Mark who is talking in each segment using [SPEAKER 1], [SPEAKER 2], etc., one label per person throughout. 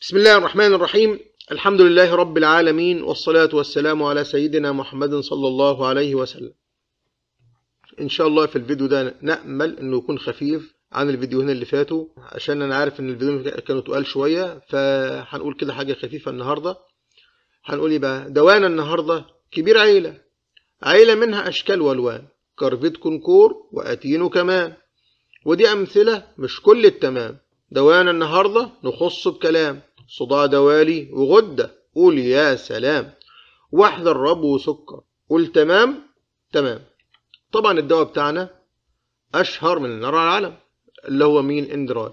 [SPEAKER 1] بسم الله الرحمن الرحيم الحمد لله رب العالمين والصلاة والسلام على سيدنا محمد صلى الله عليه وسلم ان شاء الله في الفيديو ده نأمل انه يكون خفيف عن الفيديوهين اللي فاتوا عشان انا عارف ان الفيديوهين كانوا تقال شوية فهنقول كده حاجة خفيفة النهاردة هنقول ايه بقى دوانا النهاردة كبير عيلة عيلة منها اشكال والوان كارفيت كونكور واتينو كمان ودي امثلة مش كل التمام دوانا النهاردة نخص بكلام صداع دوالي وغدة قول يا سلام واحدة الرب وسكر قول تمام تمام طبعا الدواء بتاعنا أشهر من نار العالم اللي هو مين اندرال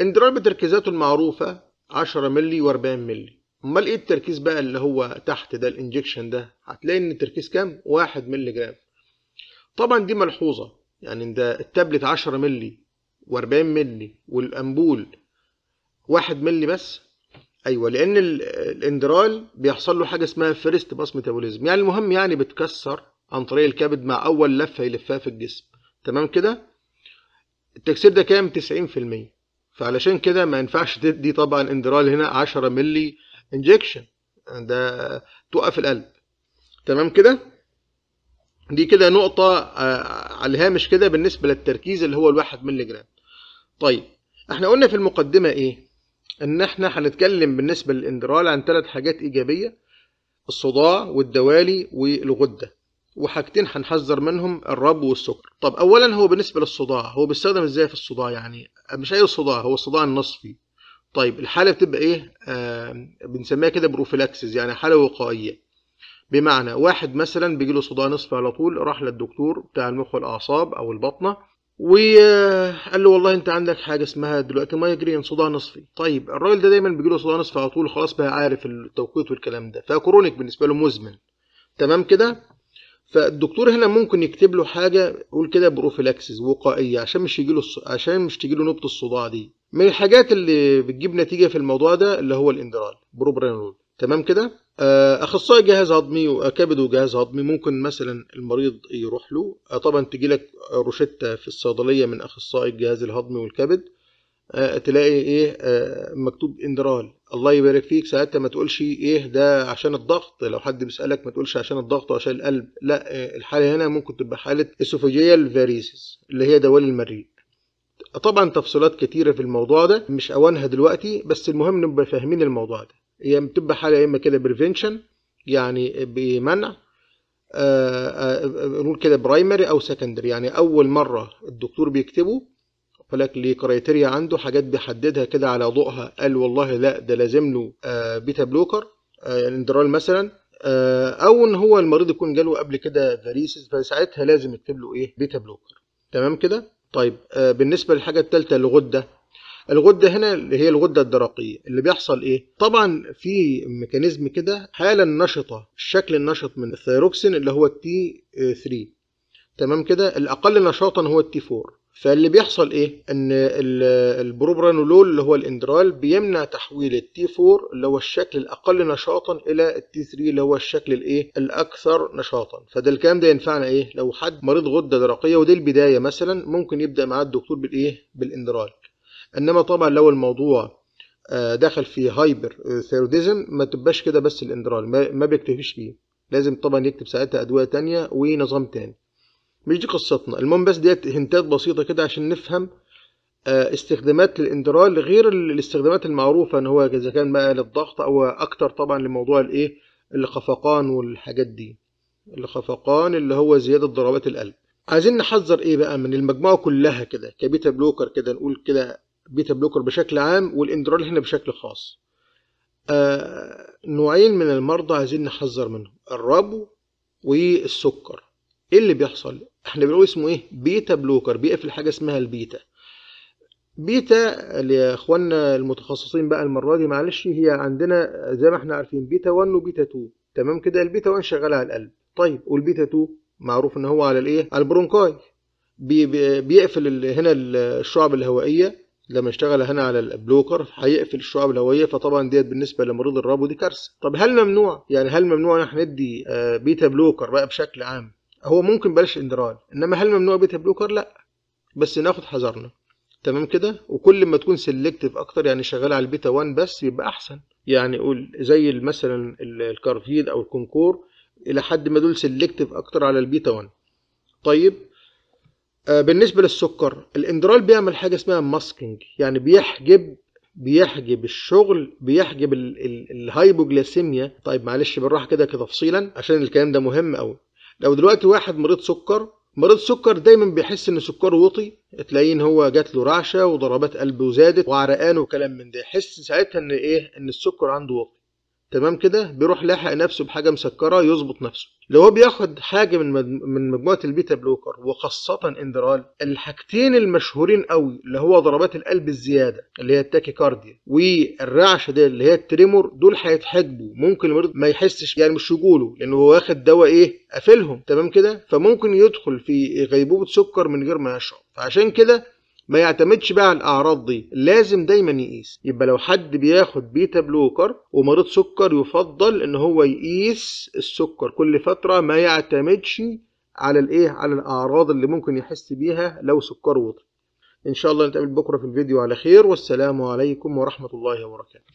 [SPEAKER 1] اندرال بتركيزاته المعروفة 10 ملي و40 ملي امال ايه التركيز بقى اللي هو تحت ده الانجكشن ده هتلاقي ان التركيز كام 1 ملي جرام طبعا دي ملحوظة يعني ده التابلت 10 ملي و40 ملي والامبول 1 ملي بس ايوه لان الاندرال بيحصل له حاجه اسمها فيرست باس ميتابوليزم يعني المهم يعني بتكسر عن طريق الكبد مع اول لفه يلفها في الجسم تمام كده التكسير ده كام 90% فعلشان كده ما ينفعش تدي طبعا اندرال هنا 10 ملي انجكشن ده توقف القلب تمام كده دي كده نقطة آه، على الهامش كده بالنسبة للتركيز اللي هو الواحد ملي جرام طيب احنا قلنا في المقدمة ايه ان احنا هنتكلم بالنسبه للاندرال عن ثلاث حاجات ايجابيه الصداع والدوالي والغده وحاجتين هنحذر منهم الرب والسكر طب اولا هو بالنسبه للصداع هو بيستخدم ازاي في الصداع يعني مش اي صداع هو الصداع النصفي طيب الحاله بتبقى ايه آه بنسميها كده بروفيلاكسس يعني حاله وقائيه بمعنى واحد مثلا بيجيله صداع نصفي على طول راح للدكتور بتاع المخ والاعصاب او البطنه وقال له والله انت عندك حاجه اسمها دلوقتي مايجرين صداع نصفي طيب الراجل ده دايما بيجي له صداع نصفي على طول خلاص بقى عارف التوقيت والكلام ده فكرونيك بالنسبه له مزمن تمام كده فالدكتور هنا ممكن يكتب له حاجه يقول كده بروفيلاكسس وقائيه عشان مش يجي له عشان مش تجي له نبض الصداع دي من الحاجات اللي بتجيب نتيجه في الموضوع ده اللي هو الاندرال بروبرانول تمام كده آه، اخصائي جهاز هضمي وكبد وجهاز هضمي ممكن مثلا المريض يروح له آه، طبعا تجي لك روشته في الصيدليه من اخصائي الجهاز الهضمي والكبد آه، تلاقي ايه مكتوب اندرال الله يبارك فيك ساعتها ما تقولش ايه ده عشان الضغط لو حد بيسالك ما تقولش عشان الضغط وعشان القلب لا الحاله هنا ممكن تبقى حاله اسوفاجيال فاريسيس اللي هي دوال المريء طبعا تفصيلات كتيره في الموضوع ده مش اوانها دلوقتي بس المهم نبقى فاهمين الموضوع ده هي بتبقى حاله يا اما كده بريفنشن يعني بمنع آه، آه، نقول كده برايمري او سكندري يعني اول مره الدكتور بيكتبه فلك ليه كرايتيريا عنده حاجات بيحددها كده على ضوءها قال والله لا ده لازم له بيتا بلوكر اندرال مثلا آه، او ان هو المريض يكون جاله قبل كده فاريسز فساعتها لازم يكتب له ايه بيتا بلوكر تمام كده طيب بالنسبه للحاجه الثالثه الغده الغده هنا اللي هي الغده الدرقيه اللي بيحصل ايه طبعا في ميكانيزم كده حاله النشطة الشكل النشط من الثيروكسين اللي هو التي 3 تمام كده الاقل نشاطا هو التي 4 فاللي بيحصل ايه ان البروبرانولول اللي هو الاندرال بيمنع تحويل التي 4 اللي هو الشكل الاقل نشاطا الى التي 3 اللي هو الشكل الايه الاكثر نشاطا فده الكلام ده ينفعنا ايه لو حد مريض غده درقيه ودي البدايه مثلا ممكن يبدا معاه الدكتور بالايه بالاندرال انما طبعا لو الموضوع آه، دخل في هايبر آه، ثيروديزم ما تبقاش كده بس الاندرال ما بيكتفيش بيه لازم طبعا يكتب ساعتها ادويه تانية ونظام تاني مش دي قصتنا المهم بس ديت هنتات بسيطه كده عشان نفهم آه، استخدامات الاندرال غير الاستخدامات المعروفه ان هو اذا كان بقى للضغط او اكتر طبعا لموضوع الايه الخفقان والحاجات دي الخفقان اللي هو زياده ضربات القلب عايزين نحذر ايه بقى من المجموعه كلها كده كبيتا بلوكر كده نقول كده بيتا بلوكر بشكل عام والاندرال هنا بشكل خاص آه، نوعين من المرضى عايزين نحذر منهم الربو والسكر ايه اللي بيحصل احنا بنقول اسمه ايه بيتا بلوكر بيقفل حاجه اسمها البيتا بيتا يا اخواننا المتخصصين بقى المره دي معلش هي عندنا زي ما احنا عارفين بيتا 1 وبيتا 2 تمام كده البيتا 1 شغاله على القلب طيب والبيتا 2 معروف ان هو على الايه على البرونكاي بي بيقفل هنا الشعب الهوائيه لما اشتغل هنا على البلوكر هيقفل الشعب الهوائيه فطبعا ديت بالنسبه لمريض الربو دي كارثه طب هل ممنوع يعني هل ممنوع ان احنا ندي آه، بيتا بلوكر بقى بشكل عام هو ممكن بلاش اندرال انما هل ممنوع بيتا بلوكر لا بس ناخد حذرنا تمام كده وكل ما تكون سيلكتيف اكتر يعني شغال على البيتا 1 بس يبقى احسن يعني قول زي مثلا الكارفيد او الكونكور الى حد ما دول سيلكتيف اكتر على البيتا 1 طيب آه، بالنسبه للسكر الاندرال بيعمل حاجه اسمها ماسكينج يعني بيحجب بيحجب الشغل بيحجب الهايبوجلاسيميا طيب معلش بالراحه كده كتفصيلا عشان الكلام ده مهم قوي لو دلوقتي واحد مريض سكر مريض سكر دايما بيحس ان سكره وطي تلاقيه ان هو جات له رعشه وضربات قلبه زادت وعرقان وكلام من ده يحس ساعتها ان ايه ان السكر عنده وطي تمام كده بيروح لاحق نفسه بحاجه مسكره يظبط نفسه لو هو بياخد حاجه من من مجموعه البيتا بلوكر وخاصه اندرال الحاجتين المشهورين قوي اللي هو ضربات القلب الزياده اللي هي كارديا والرعشه دي اللي هي التريمور دول هيتحجبوا ممكن المريض ما يحسش يعني مش يقولوا لان هو واخد دواء ايه قافلهم تمام كده فممكن يدخل في غيبوبه سكر من غير ما يشعر فعشان كده ما يعتمدش بقى على الاعراض دي لازم دايما يقيس يبقى لو حد بياخد بيتا بلوكر ومريض سكر يفضل ان هو يقيس السكر كل فتره ما يعتمدش على الايه على الاعراض اللي ممكن يحس بيها لو سكره وطي ان شاء الله نتقابل بكره في الفيديو على خير والسلام عليكم ورحمه الله وبركاته